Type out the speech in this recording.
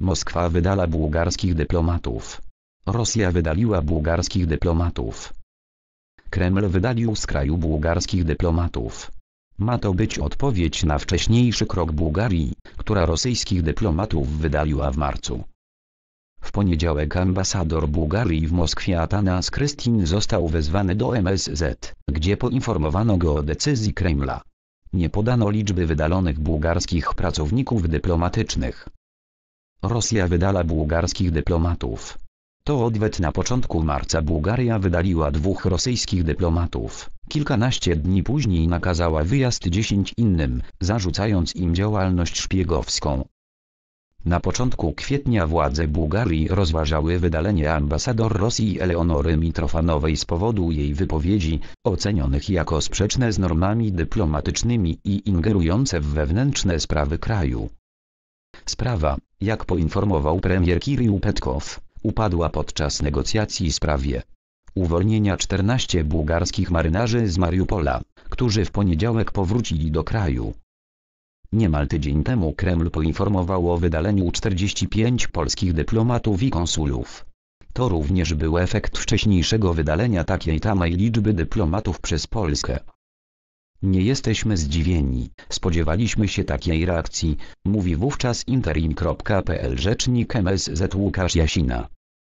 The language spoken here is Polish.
Moskwa wydala bułgarskich dyplomatów. Rosja wydaliła bułgarskich dyplomatów. Kreml wydalił z kraju bułgarskich dyplomatów. Ma to być odpowiedź na wcześniejszy krok Bułgarii, która rosyjskich dyplomatów wydaliła w marcu. W poniedziałek ambasador Bułgarii w Moskwie Atanas Krystin został wezwany do MSZ, gdzie poinformowano go o decyzji Kremla. Nie podano liczby wydalonych bułgarskich pracowników dyplomatycznych. Rosja wydala bułgarskich dyplomatów. To odwet na początku marca Bułgaria wydaliła dwóch rosyjskich dyplomatów. Kilkanaście dni później nakazała wyjazd dziesięć innym, zarzucając im działalność szpiegowską. Na początku kwietnia władze Bułgarii rozważały wydalenie ambasador Rosji Eleonory Mitrofanowej z powodu jej wypowiedzi, ocenionych jako sprzeczne z normami dyplomatycznymi i ingerujące w wewnętrzne sprawy kraju. Sprawa, jak poinformował premier Kirill Petkow, upadła podczas negocjacji w sprawie uwolnienia 14 bułgarskich marynarzy z Mariupola, którzy w poniedziałek powrócili do kraju. Niemal tydzień temu Kreml poinformował o wydaleniu 45 polskich dyplomatów i konsulów. To również był efekt wcześniejszego wydalenia takiej samej liczby dyplomatów przez Polskę. Nie jesteśmy zdziwieni, spodziewaliśmy się takiej reakcji, mówi wówczas interim.pl rzecznik MSZ Łukasz Jasina.